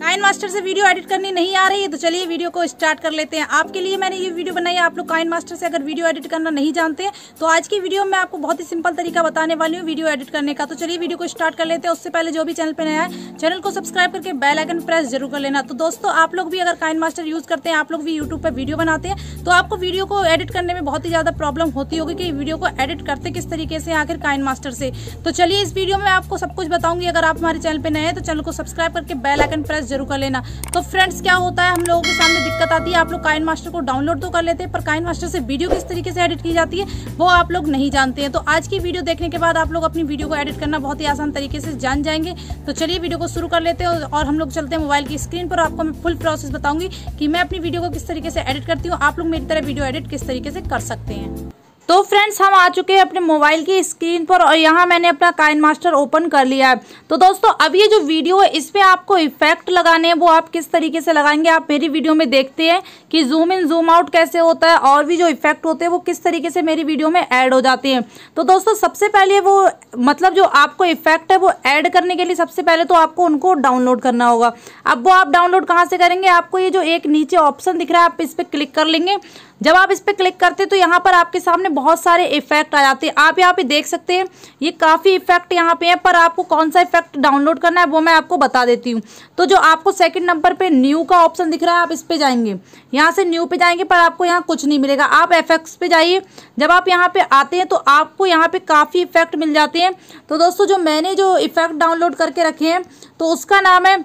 Kine KineMaster से video edit करनी नहीं आ रही है तो चलिए वीडियो को स्टार्ट कर लेते हैं आपके लिए मैंने ये वीडियो बनाई है आप लोग काइन मास्टर से अगर वीडियो एडिट करना नहीं जानते तो आज की वीडियो में आपको बहुत ही सिंपल तरीका बताने वाली हूँ वीडियो एडिट करने का तो चलिए वीडियो को स्टार्ट कर लेते हैं उससे पहले जो भी चैनल पर नया है चैनल को सब्सक्राइब करके बेलाइकन प्रेस जरूर कर लेना तो दोस्तों आप लोग भी अगर काइन मास्टर यूज करते हैं आप लोग भी यूट्यूब पर वीडियो बनाते हैं तो आपको वीडियो को एडिट करने में बहुत ही ज्यादा प्रॉब्लम होती होगी कि वीडियो को एडिट करते किस तरीके से आखिर काइन मास्टर से तो चलिए इस वीडियो में आपको सब कुछ बताऊंगी अगर आप हमारे चैनल पर नए हैं तो चैनल को सब्सक्राइब करके बेलाइकन प्रेस परचेज जरूर कर लेना तो फ्रेंड्स क्या होता है हम लोगों के सामने दिक्कत आती है आप लोग काइन मास्टर को डाउनलोड तो कर लेते हैं पर काइन मास्टर से वीडियो किस तरीके से एडिट की जाती है वो आप लोग नहीं जानते हैं तो आज की वीडियो देखने के बाद आप लोग अपनी वीडियो को एडिट करना बहुत ही आसान तरीके से जान जाएंगे तो चलिए वीडियो को शुरू कर लेते हैं और हम लोग चलते हैं मोबाइल की स्क्रीन पर आपको मैं फुल प्रोसेस बताऊंगी कि मैं अपनी वीडियो को किस तरीके से एडिट करती हूँ आप लोग मेरी तरह वीडियो एडिट किस तरीके से कर सकते हैं तो फ्रेंड्स हम आ चुके हैं अपने मोबाइल की स्क्रीन पर और यहाँ मैंने अपना काइन मास्टर ओपन कर लिया है तो दोस्तों अब ये जो वीडियो है इस पर आपको इफेक्ट लगाने हैं वो आप किस तरीके से लगाएंगे आप मेरी वीडियो में देखते हैं कि जूम इन जूम आउट कैसे होता है और भी जो इफेक्ट होते हैं वो किस तरीके से मेरी वीडियो में ऐड हो जाते हैं तो दोस्तों सबसे पहले वो मतलब जो आपको इफेक्ट है वो ऐड करने के लिए सबसे पहले तो आपको उनको डाउनलोड करना होगा अब वो आप डाउनलोड कहाँ से करेंगे आपको ये जो एक नीचे ऑप्शन दिख रहा है आप इस पर क्लिक कर लेंगे जब आप इस पर क्लिक करते तो यहाँ पर आपके सामने बहुत सारे इफेक्ट आ जाते हैं आप यहाँ पे देख सकते हैं ये काफ़ी इफेक्ट यहाँ पे हैं पर आपको कौन सा इफेक्ट डाउनलोड करना है वो मैं आपको बता देती हूँ तो जो आपको सेकंड नंबर पे न्यू का ऑप्शन दिख रहा है आप इस पर जाएंगे यहाँ से न्यू पे जाएंगे पर आपको यहाँ कुछ नहीं मिलेगा आप इफेक्ट्स पर जाइए जब आप यहाँ पर आते हैं तो आपको यहाँ पर काफ़ी इफेक्ट मिल जाते हैं तो दोस्तों जो मैंने जो इफेक्ट डाउनलोड करके रखे हैं तो उसका नाम है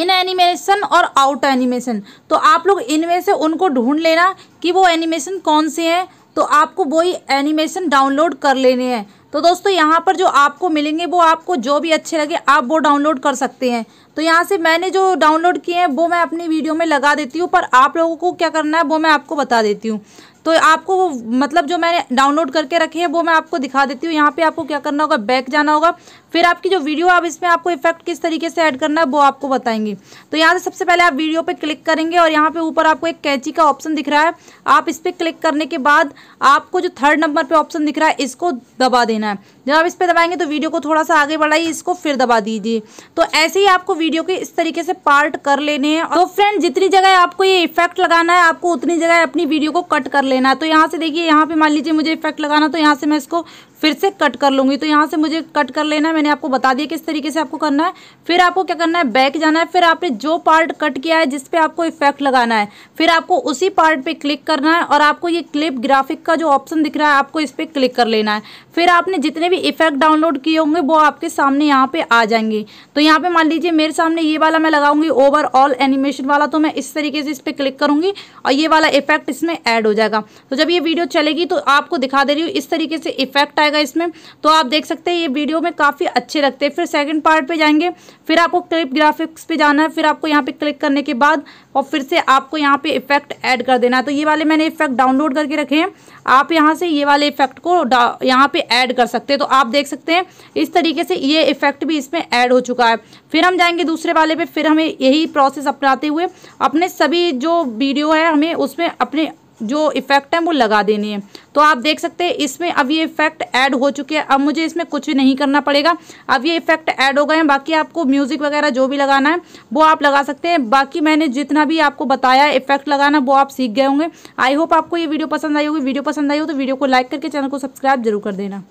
इन एनिमेशन और आउट एनिमेशन तो आप लोग इनमें से उनको ढूंढ लेना कि वो एनिमेशन कौन से हैं तो आपको वही एनिमेशन डाउनलोड कर लेने हैं तो दोस्तों यहाँ पर जो आपको मिलेंगे वो आपको जो भी अच्छे लगे आप वो डाउनलोड कर सकते हैं तो यहाँ से मैंने जो डाउनलोड किए हैं वो मैं अपनी वीडियो में लगा देती हूँ पर आप लोगों को क्या करना है वो मैं आपको बता देती हूँ तो आपको वो मतलब जो मैंने डाउनलोड करके रखे हैं वो मैं आपको दिखा देती हूँ यहाँ पे आपको क्या करना होगा बैक जाना होगा फिर आपकी जो वीडियो आप इसमें आपको इफेक्ट किस तरीके से ऐड करना है वो आपको बताएंगे तो यहाँ से सबसे पहले आप वीडियो पे क्लिक करेंगे और यहाँ पे ऊपर आपको एक कैची का ऑप्शन दिख रहा है आप इस पर क्लिक करने के बाद आपको जो थर्ड नंबर पर ऑप्शन दिख रहा है इसको दबा देना देना है जब आप इस पर दबाएंगे तो वीडियो को थोड़ा सा आगे बढ़ाइए इसको फिर दबा दीजिए तो ऐसे ही आपको वीडियो के इस तरीके से पार्ट कर लेने हैं तो फ्रेंड जितनी जगह आपको ये इफेक्ट लगाना है आपको उतनी जगह अपनी वीडियो को कट कर लेना है तो यहाँ से देखिए यहाँ पे मान लीजिए मुझे इफेक्ट लगाना तो यहाँ से मैं इसको फिर से कट कर लूँगी तो यहाँ से मुझे कट कर लेना है मैंने आपको बता दिया किस तरीके से आपको करना है फिर आपको क्या करना है बैक जाना है फिर आपने जो पार्ट कट किया है जिस आपको इफेक्ट लगाना है फिर आपको उसी पार्ट पे क्लिक करना है और आपको ये क्लिप ग्राफिक का जो ऑप्शन दिख रहा है आपको इस पर क्लिक कर लेना है फिर आपने जितने भी इफेक्ट डाउनलोड किए होंगे वो आपके सामने यहाँ पे आ जाएंगे तो यहाँ पे मान लीजिए मेरे सामने ये वाला मैं लगाऊंगी ओवरऑल एनिमेशन वाला तो मैं इस तरीके से इस पर क्लिक करूंगी और ये वाला इफेक्ट इसमें ऐड हो जाएगा तो जब ये वीडियो चलेगी तो आपको दिखा दे रही हूँ इस तरीके से इफेक्ट आएगा जाएगा इसमें तो आप देख सकते हैं ये वीडियो में काफ़ी अच्छे लगते हैं फिर सेकेंड पार्ट पर जाएंगे फिर आपको क्लिप ग्राफिक्स पर जाना है फिर आपको यहाँ पर क्लिक करने के बाद और फिर से आपको यहाँ पर इफेक्ट ऐड कर देना है तो ये वाले मैंने इफेक्ट डाउनलोड करके रखे हैं आप यहाँ से ये वाले इफेक्ट को यहाँ पे ऐड कर सकते हैं तो आप देख सकते हैं इस तरीके से ये इफेक्ट भी इसमें ऐड हो चुका है फिर हम जाएंगे दूसरे वाले पे फिर हमें यही प्रोसेस अपनाते हुए अपने सभी जो वीडियो है हमें उसमें अपने जो इफ़ेक्ट हैं वो लगा देने हैं तो आप देख सकते हैं इसमें अब ये इफ़ेक्ट ऐड हो चुके हैं अब मुझे इसमें कुछ भी नहीं करना पड़ेगा अब ये इफ़ेक्ट ऐड हो गए हैं बाकी आपको म्यूज़िक वगैरह जो भी लगाना है वो आप लगा सकते हैं बाकी मैंने जितना भी आपको बताया इफ़ेक्ट लगाना वो आप सीख गए होंगे आई होप आपको ये वीडियो पसंद आई होगी वीडियो पसंद आई हो तो वीडियो को लाइक करके चैनल को सब्सक्राइब जरूर कर देना